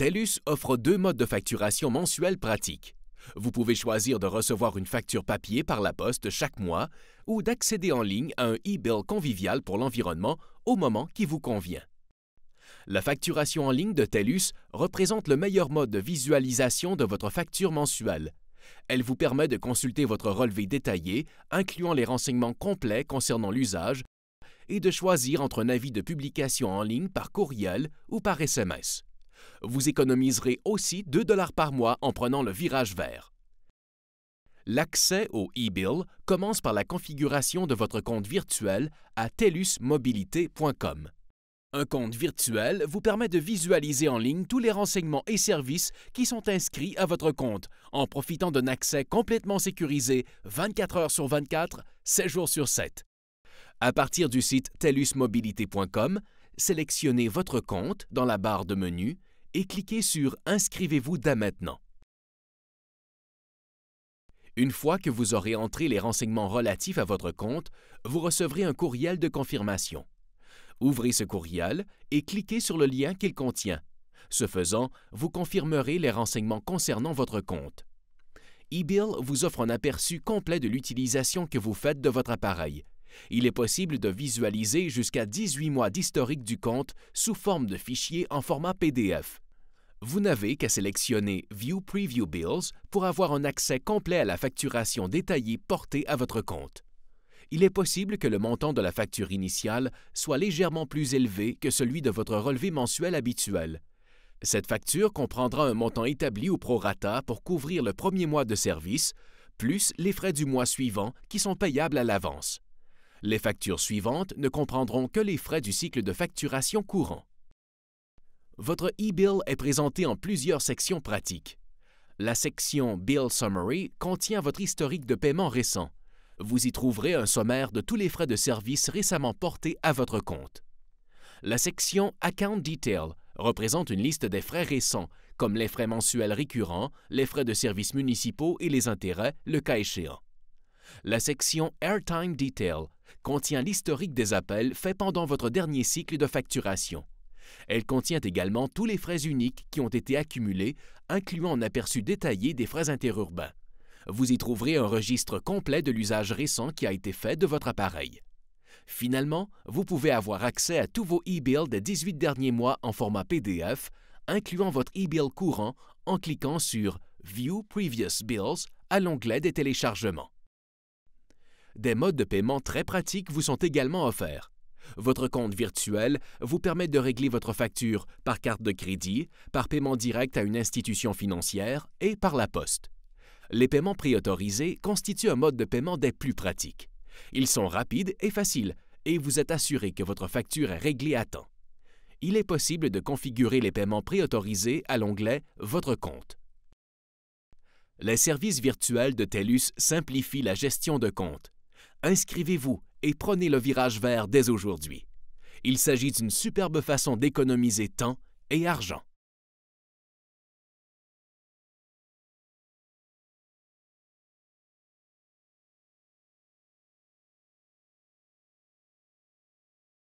TELUS offre deux modes de facturation mensuelle pratiques. Vous pouvez choisir de recevoir une facture papier par la poste chaque mois ou d'accéder en ligne à un e-bill convivial pour l'environnement au moment qui vous convient. La facturation en ligne de TELUS représente le meilleur mode de visualisation de votre facture mensuelle. Elle vous permet de consulter votre relevé détaillé, incluant les renseignements complets concernant l'usage, et de choisir entre un avis de publication en ligne par courriel ou par SMS. Vous économiserez aussi 2 dollars par mois en prenant le virage vert. L'accès au e-bill commence par la configuration de votre compte virtuel à telusmobilité.com. Un compte virtuel vous permet de visualiser en ligne tous les renseignements et services qui sont inscrits à votre compte en profitant d'un accès complètement sécurisé 24 heures sur 24, 7 jours sur 7. À partir du site telusmobilité.com, sélectionnez votre compte dans la barre de menu et cliquez sur Inscrivez-vous dès maintenant. Une fois que vous aurez entré les renseignements relatifs à votre compte, vous recevrez un courriel de confirmation. Ouvrez ce courriel et cliquez sur le lien qu'il contient. Ce faisant, vous confirmerez les renseignements concernant votre compte. eBill vous offre un aperçu complet de l'utilisation que vous faites de votre appareil il est possible de visualiser jusqu'à 18 mois d'historique du compte sous forme de fichier en format PDF. Vous n'avez qu'à sélectionner View Preview Bills pour avoir un accès complet à la facturation détaillée portée à votre compte. Il est possible que le montant de la facture initiale soit légèrement plus élevé que celui de votre relevé mensuel habituel. Cette facture comprendra un montant établi au prorata pour couvrir le premier mois de service, plus les frais du mois suivant qui sont payables à l'avance. Les factures suivantes ne comprendront que les frais du cycle de facturation courant. Votre e-bill est présenté en plusieurs sections pratiques. La section Bill Summary contient votre historique de paiement récent. Vous y trouverez un sommaire de tous les frais de service récemment portés à votre compte. La section Account Detail représente une liste des frais récents, comme les frais mensuels récurrents, les frais de services municipaux et les intérêts, le cas échéant. La section Airtime Detail contient l'historique des appels faits pendant votre dernier cycle de facturation. Elle contient également tous les frais uniques qui ont été accumulés, incluant un aperçu détaillé des frais interurbains. Vous y trouverez un registre complet de l'usage récent qui a été fait de votre appareil. Finalement, vous pouvez avoir accès à tous vos e-bills des 18 derniers mois en format PDF, incluant votre e-bill courant en cliquant sur View Previous Bills à l'onglet des téléchargements. Des modes de paiement très pratiques vous sont également offerts. Votre compte virtuel vous permet de régler votre facture par carte de crédit, par paiement direct à une institution financière et par la poste. Les paiements préautorisés constituent un mode de paiement des plus pratiques. Ils sont rapides et faciles et vous êtes assuré que votre facture est réglée à temps. Il est possible de configurer les paiements préautorisés à l'onglet Votre compte. Les services virtuels de TELUS simplifient la gestion de compte. Inscrivez-vous et prenez le virage vert dès aujourd'hui. Il s'agit d'une superbe façon d'économiser temps et argent.